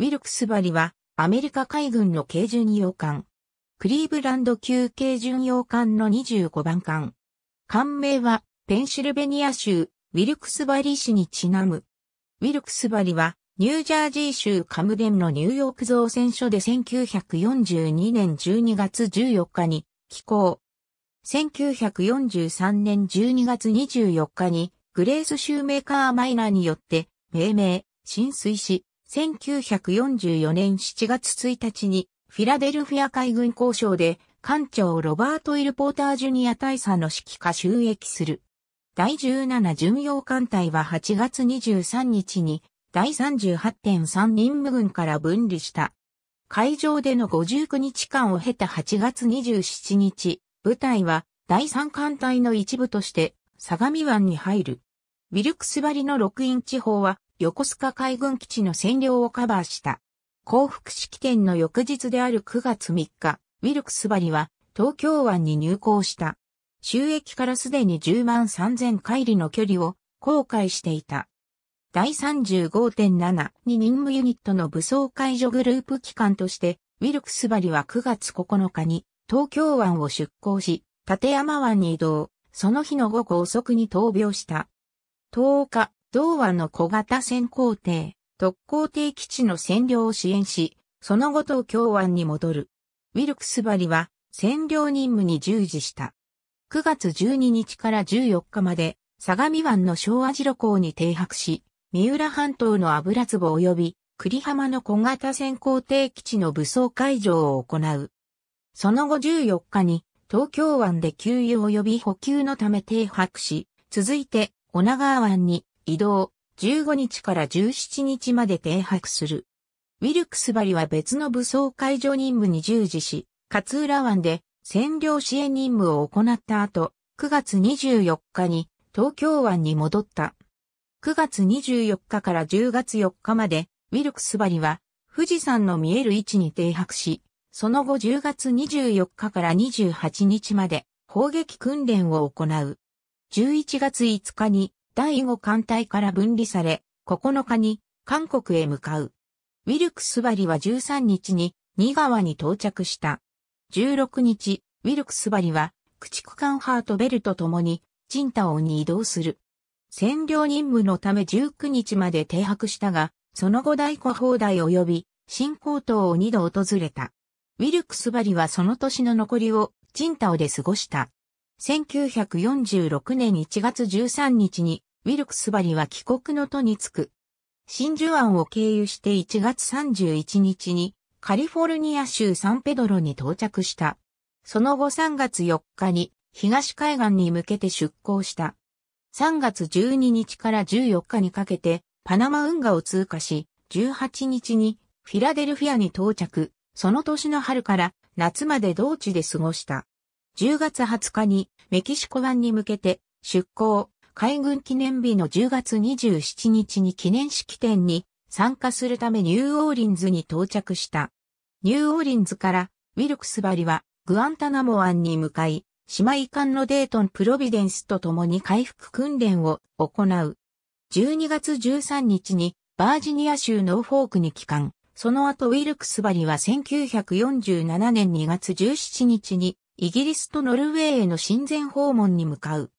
ウィルクスバリは、アメリカ海軍の軽巡洋艦。クリーブランド級軽巡洋艦の25番艦。艦名は、ペンシルベニア州、ウィルクスバリ市にちなむ。ウィルクスバリは、ニュージャージー州カムデンのニューヨーク造船所で1942年12月14日に寄港。1943年12月24日にグレースシューメーカーマイナーによって命名、浸水し、1944年7月1日にフィラデルフィア海軍交渉で艦長ロバート・イル・ポーター・ジュニア大佐の指揮下収益する。第17巡洋艦隊は8月23日に第38.3任務軍から分離した。海上での59日間を経た8月27日、部隊は第3艦隊の一部として相模湾に入る。ウィルクスバリの6インチ砲は横須賀海軍基地の占領をカバーした。降伏式典の翌日である9月3日、ウィルクスバリは東京湾に入港した。収益からすでに10万3000海里の距離を航海していた。第35.7に任務ユニットの武装解除グループ機関として、ウィルクスバリは9月9日に東京湾を出港し、立山湾に移動、その日の午後遅くに闘病した。10日、同和の小型潜航艇、特攻艇基地の占領を支援し、その後東京湾に戻る。ウィルクスバリは占領任務に従事した。9月12日から14日まで、相模湾の昭和白港に停泊し、三浦半島の油壺及び栗浜の小型潜航艇基地の武装解除を行う。その後14日に東京湾で給油及び補給のため停泊し、続いて女川湾に移動、15日から17日まで停泊する。ウィルクスバリは別の武装解除任務に従事し、勝浦湾で占領支援任務を行った後、9月24日に東京湾に戻った。9月24日から10月4日まで、ウィルクスバリは富士山の見える位置に停泊し、その後10月24日から28日まで砲撃訓練を行う。11月5日に第5艦隊から分離され、9日に韓国へ向かう。ウィルクスバリは13日に新川に到着した。16日、ウィルクスバリは駆逐艦ハートベルと共にチンタオに移動する。占領任務のため19日まで停泊したが、その後大古砲台及び新高等を2度訪れた。ウィルクスバリはその年の残りをチンタオで過ごした。1946年1月13日にウィルクスバリは帰国の途につく。真珠湾を経由して1月31日にカリフォルニア州サンペドロに到着した。その後3月4日に東海岸に向けて出港した。3月12日から14日にかけてパナマ運河を通過し、18日にフィラデルフィアに到着、その年の春から夏まで同地で過ごした。10月20日にメキシコ湾に向けて出港、海軍記念日の10月27日に記念式典に参加するためニューオーリンズに到着した。ニューオーリンズからウィルクスバリはグアンタナモ湾に向かい、姉妹艦のデートン・プロビデンスと共に回復訓練を行う。12月13日にバージニア州ノーフォークに帰還。その後ウィルクスバリは1947年2月17日にイギリスとノルウェーへの親善訪問に向かう。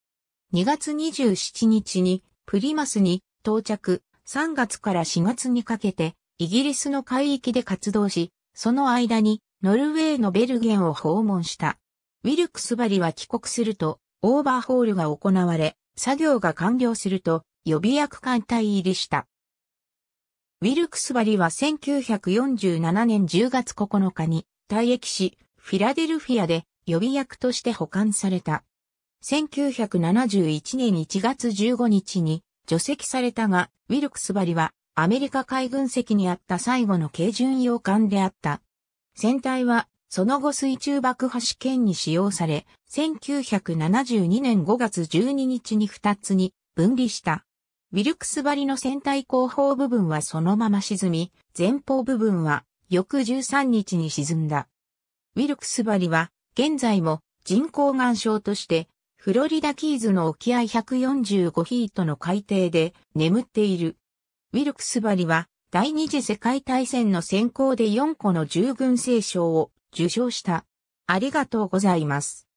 2月27日にプリマスに到着、3月から4月にかけてイギリスの海域で活動し、その間にノルウェーのベルゲンを訪問した。ウィルクスバリは帰国するとオーバーホールが行われ、作業が完了すると予備役艦隊入りした。ウィルクスバリは1947年10月9日に退役し、フィラデルフィアで予備役として保管された。1971年1月15日に除籍されたが、ウィルクスバリはアメリカ海軍籍にあった最後の軽巡洋艦であった。船体はその後水中爆破試験に使用され、1972年5月12日に2つに分離した。ウィルクスバリの船体後方部分はそのまま沈み、前方部分は翌13日に沈んだ。ウィルクスバリは現在も人工岩礁としてフロリダキーズの沖合145フィートの海底で眠っている。ウィルクスバリは第二次世界大戦の先行で4個の従軍聖賞を受賞した。ありがとうございます。